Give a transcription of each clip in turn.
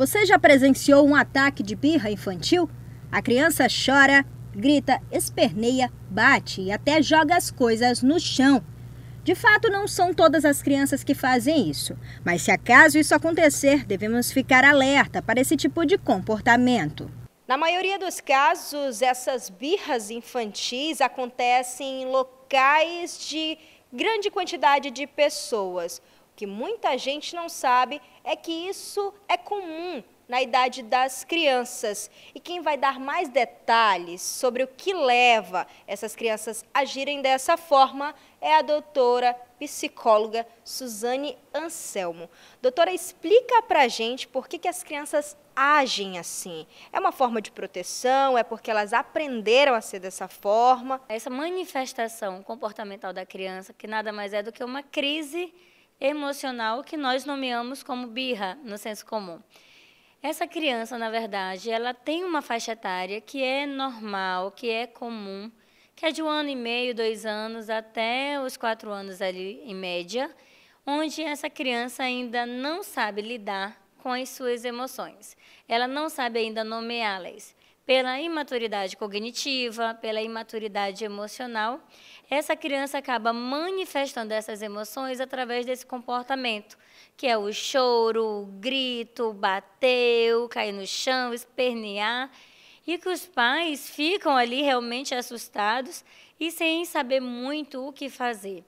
Você já presenciou um ataque de birra infantil? A criança chora, grita, esperneia, bate e até joga as coisas no chão. De fato, não são todas as crianças que fazem isso, mas se acaso isso acontecer, devemos ficar alerta para esse tipo de comportamento. Na maioria dos casos, essas birras infantis acontecem em locais de grande quantidade de pessoas que muita gente não sabe é que isso é comum na idade das crianças. E quem vai dar mais detalhes sobre o que leva essas crianças a agirem dessa forma é a doutora psicóloga Suzane Anselmo. Doutora, explica pra gente por que, que as crianças agem assim. É uma forma de proteção? É porque elas aprenderam a ser dessa forma? Essa manifestação comportamental da criança, que nada mais é do que uma crise emocional que nós nomeamos como birra no senso comum. Essa criança, na verdade, ela tem uma faixa etária que é normal, que é comum, que é de um ano e meio, dois anos até os quatro anos ali em média, onde essa criança ainda não sabe lidar com as suas emoções. Ela não sabe ainda nomeá-las pela imaturidade cognitiva, pela imaturidade emocional, essa criança acaba manifestando essas emoções através desse comportamento, que é o choro, o grito, bateu, cair no chão, espernear, e que os pais ficam ali realmente assustados e sem saber muito o que fazer.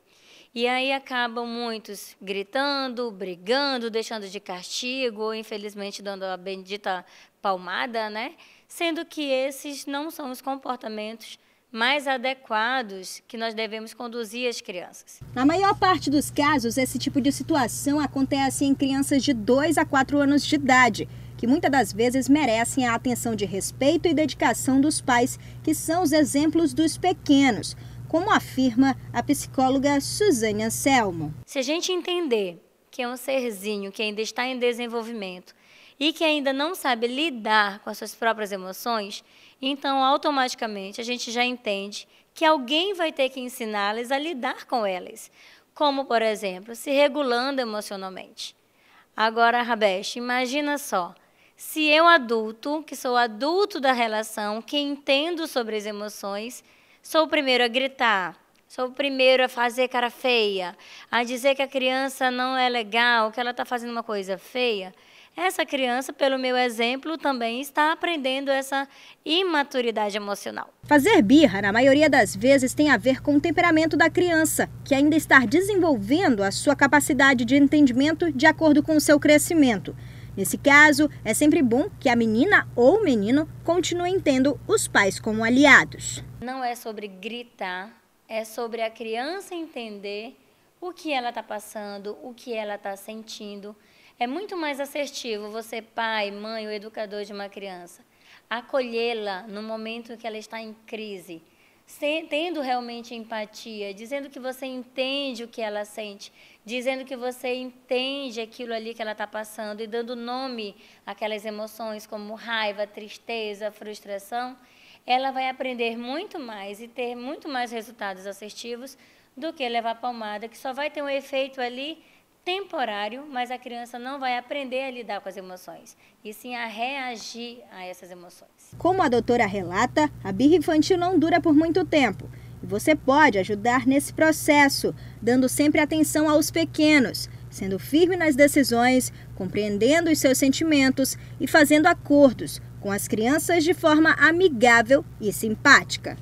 E aí acabam muitos gritando, brigando, deixando de castigo, ou infelizmente dando a bendita palmada, né? sendo que esses não são os comportamentos mais adequados que nós devemos conduzir as crianças. Na maior parte dos casos, esse tipo de situação acontece em crianças de 2 a 4 anos de idade, que muitas das vezes merecem a atenção de respeito e dedicação dos pais, que são os exemplos dos pequenos, como afirma a psicóloga Suzane Anselmo. Se a gente entender que é um serzinho que ainda está em desenvolvimento e que ainda não sabe lidar com as suas próprias emoções, então automaticamente a gente já entende que alguém vai ter que ensiná-las a lidar com elas, como, por exemplo, se regulando emocionalmente. Agora, Rabesh, imagina só. Se eu, adulto, que sou adulto da relação, que entendo sobre as emoções, sou o primeiro a gritar, Sou o primeiro a fazer cara feia, a dizer que a criança não é legal, que ela está fazendo uma coisa feia. Essa criança, pelo meu exemplo, também está aprendendo essa imaturidade emocional. Fazer birra, na maioria das vezes, tem a ver com o temperamento da criança, que ainda está desenvolvendo a sua capacidade de entendimento de acordo com o seu crescimento. Nesse caso, é sempre bom que a menina ou o menino continuem tendo os pais como aliados. Não é sobre gritar, é sobre a criança entender o que ela está passando, o que ela está sentindo. É muito mais assertivo você, pai, mãe, o educador de uma criança, acolhê-la no momento que ela está em crise, tendo realmente empatia, dizendo que você entende o que ela sente, dizendo que você entende aquilo ali que ela está passando e dando nome àquelas emoções como raiva, tristeza, frustração ela vai aprender muito mais e ter muito mais resultados assertivos do que levar palmada, que só vai ter um efeito ali temporário, mas a criança não vai aprender a lidar com as emoções, e sim a reagir a essas emoções. Como a doutora relata, a birra infantil não dura por muito tempo. E você pode ajudar nesse processo, dando sempre atenção aos pequenos, sendo firme nas decisões, compreendendo os seus sentimentos e fazendo acordos com as crianças de forma amigável e simpática.